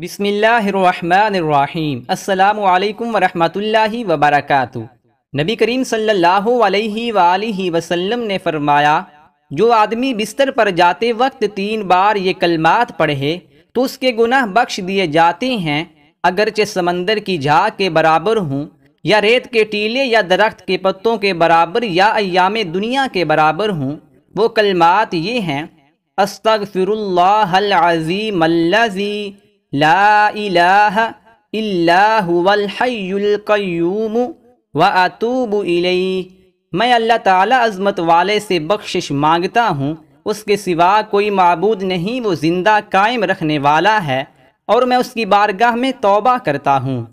बिसमीम् अल्लाम वरहमतुल्लाहि वबरकातु नबी करीम सल्लल्लाहु अलैहि ने फरमाया जो आदमी बिस्तर पर जाते वक्त तीन बार ये कलमात पढ़े तो उसके गुनाह बख्श दिए जाते हैं अगरचे समंदर की झाग के बराबर हूँ या रेत के टीले या दरख्त के पत्तों के बराबर या अयाम दुनिया के बराबर हूँ वो कलमात ये हैं अस्तगफिरुल्लाह अल अज़ीम अल्लाज़ी لا الہ الا الحی القیوم و الیہ میں اللہ تعالی عظمت والے سے بخشش مانگتا ہوں اس کے سوا کوئی معبود نہیں وہ زندہ قائم رکھنے والا ہے اور میں اس کی بارگاہ میں توبہ کرتا ہوں